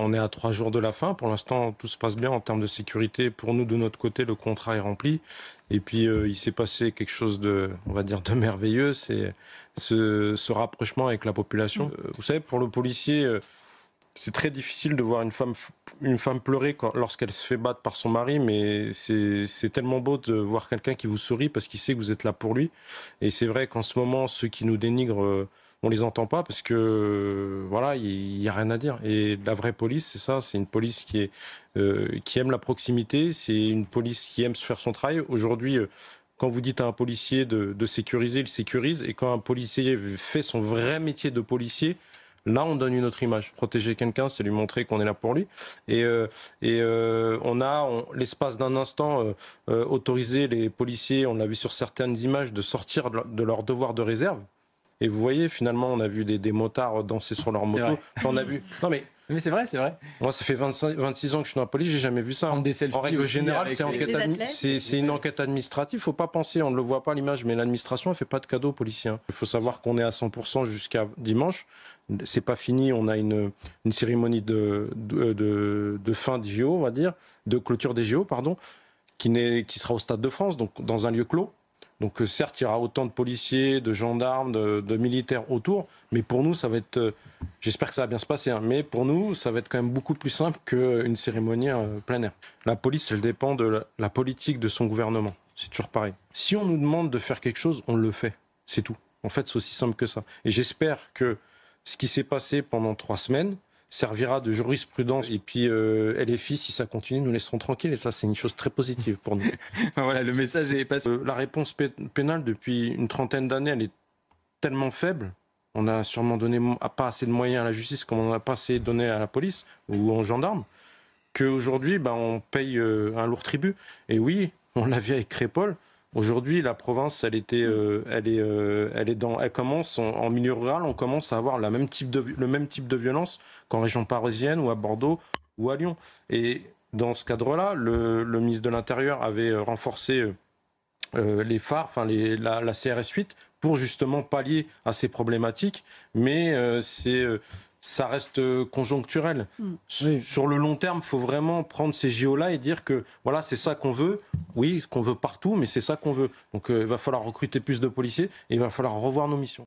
On est à trois jours de la fin. Pour l'instant, tout se passe bien en termes de sécurité. Pour nous, de notre côté, le contrat est rempli. Et puis, euh, il s'est passé quelque chose de, on va dire, de merveilleux. C'est ce, rapprochement avec la population. Mmh. Euh, vous savez, pour le policier, euh, c'est très difficile de voir une femme, une femme pleurer lorsqu'elle se fait battre par son mari, mais c'est tellement beau de voir quelqu'un qui vous sourit parce qu'il sait que vous êtes là pour lui. Et c'est vrai qu'en ce moment, ceux qui nous dénigrent on les entend pas parce que voilà, il n'y a rien à dire. Et la vraie police, c'est ça, c'est une police qui euh, aime la proximité, c'est une police qui aime se faire son travail. Aujourd'hui, euh, quand vous dites à un policier de, sécuriser, il sécurise, et quand un policier fait son vrai métier de policier, Là, on donne une autre image. Protéger quelqu'un, c'est lui montrer qu'on est là pour lui. Et, euh, on a, l'espace d'un instant, autorisé les policiers, on l'a vu sur certaines images, de sortir de leur devoir de réserve. Et vous voyez, finalement, on a vu des, motards danser sur leur moto. on a vu. Non, mais. Mais c'est vrai, c'est vrai. Moi, ça fait 25, 26 ans que je suis dans la police, j'ai jamais vu ça. en règle générale, c'est une enquête administrative. Faut pas penser, on ne le voit pas à l'image, mais l'administration, ne fait pas de cadeaux aux policiers. Hein. Il faut savoir qu'on est à 100% jusqu'à dimanche. C'est pas fini, on a une, cérémonie de, de, fin des JO, on va dire, de clôture des JO, pardon, qui, qui sera au Stade de France, donc dans un lieu clos. Donc euh, certes, il y aura autant de policiers, de gendarmes, de, militaires autour, mais pour nous, ça va être, euh, j'espère que ça va bien se passer, hein, mais pour nous, ça va être quand même beaucoup plus simple qu'une cérémonie en euh, plein air. La police, elle dépend de la, la politique de son gouvernement. C'est toujours pareil. Si on nous demande de faire quelque chose, on le fait. C'est tout. En fait, c'est aussi simple que ça. Et j'espère que ce qui s'est passé pendant trois semaines, servira de jurisprudence. Et puis, euh, LFI, si ça continue, nous laisserons tranquilles. Et ça, c'est une chose très positive pour nous. voilà, le message est passé. Euh, la réponse pénale, depuis une trentaine d'années, elle est tellement faible. On a sûrement donné pas assez de moyens à la justice comme on n'a pas assez donné à la police ou aux gendarmes, qu'aujourd'hui, bah, on paye euh, un lourd tribut. Et oui, on l'a vu avec Crépol. Aujourd'hui, la province, elle était, mm. euh, elle est, euh, elle est dans, elle commence en, milieu rural, on commence à avoir même type de, le même type de violence qu'en région parisienne ou à Bordeaux ou à Lyon. Et dans ce cadre-là, le, ministre de l'Intérieur avait euh, renforcé les phares, enfin les, la, la, CRS 8 pour justement pallier à ces problématiques. Mais c'est ça reste euh, conjoncturel. Mm. Sur le long terme, faut vraiment prendre ces JO-là et dire que voilà, c'est ça qu'on veut. Oui, qu'on veut partout, mais c'est ça qu'on veut. Donc euh, il va falloir recruter plus de policiers et il va falloir revoir nos missions.